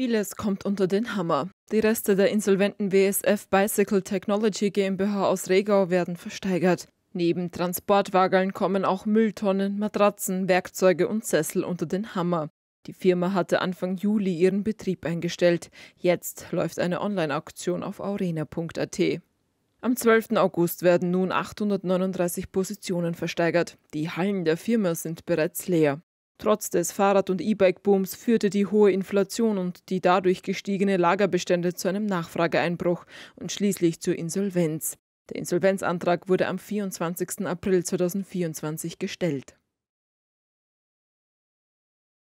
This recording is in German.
Vieles kommt unter den Hammer. Die Reste der insolventen WSF Bicycle Technology GmbH aus Regau werden versteigert. Neben Transportwageln kommen auch Mülltonnen, Matratzen, Werkzeuge und Sessel unter den Hammer. Die Firma hatte Anfang Juli ihren Betrieb eingestellt. Jetzt läuft eine Online-Auktion auf aurena.at. Am 12. August werden nun 839 Positionen versteigert. Die Hallen der Firma sind bereits leer. Trotz des Fahrrad- und E-Bike-Booms führte die hohe Inflation und die dadurch gestiegene Lagerbestände zu einem Nachfrageeinbruch und schließlich zur Insolvenz. Der Insolvenzantrag wurde am 24. April 2024 gestellt.